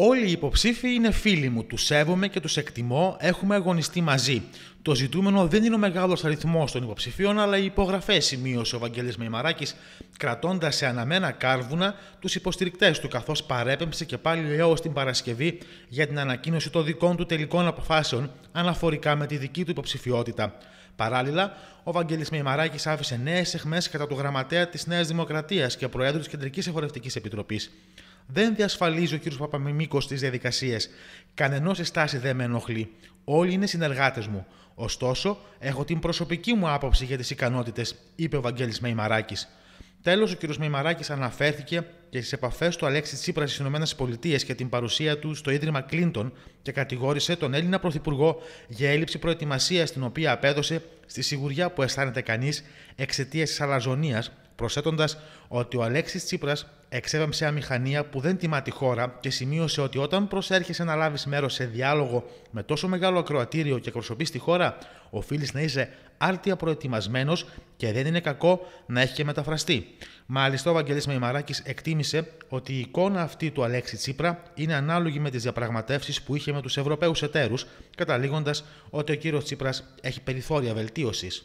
Όλοι οι υποψήφοι είναι φίλοι μου, τους σέβομαι και τους εκτιμώ, έχουμε αγωνιστεί μαζί. Το ζητούμενο δεν είναι ο μεγάλος αριθμός των υποψηφίων, αλλά οι υπογραφές, σημείωσε ο Βαγγέλης Μεϊμαράκη, κρατώντας σε αναμένα κάρβουνα τους υποστηρικτές του, καθώς παρέπεμψε και πάλι έως την Παρασκευή για την ανακοίνωση των δικών του τελικών αποφάσεων αναφορικά με τη δική του υποψηφιότητα. Παράλληλα, ο Βαγγέλης Μεϊμαράκη άφησε νέες εχμέ κατά του γραμματέα της Νέας Δημοκρατίας και προέδρου της Κεντρικής Εφορευτική Επιτροπής. Δεν διασφαλίζει ο κ. Παπαμιμίκο τις διαδικασίες. Κανενός στάση δεν με ενοχλεί. Όλοι είναι συνεργάτες μου. Ωστόσο, έχω την προσωπική μου άποψη για τις ικανότητες, είπε ο Βαγγέλη Μεϊμαράκης. Τέλος, ο κ. Μεϊμαράκης αναφέρθηκε και στις επαφές του Αλέξη Τσίπρα στι ΗΠΑ και την παρουσία του στο ίδρυμα Κλίντον και κατηγόρησε τον Έλληνα Πρωθυπουργό για έλλειψη προετοιμασίας την οποία απέδωσε στη σιγουριά που αισθάνεται κανείς εξαιτίας της αλαζονίας προσθέτοντας ότι ο Αλέξης Τσίπρας εξέβαμψε αμηχανία που δεν τιμά τη χώρα και σημείωσε ότι όταν προσέρχεσαι να λάβεις μέρος σε διάλογο με τόσο μεγάλο ακροατήριο και εκπροσωπείς τη χώρα, οφείλεις να είσαι άρτια προετοιμασμένος και δεν είναι κακό να έχει και μεταφραστεί. Μάλιστα, ο Βαγγελής Μαϊμαράκης εκτίμησε ότι η εικόνα αυτή του Αλέξη Τσίπρα είναι ανάλογη με τις διαπραγματεύσεις που είχε με τους Ευρωπαίους εταίρους, καταλήγοντας ότι ο κύριος Τσίπρας έχει περιθώρια βελτίωσης.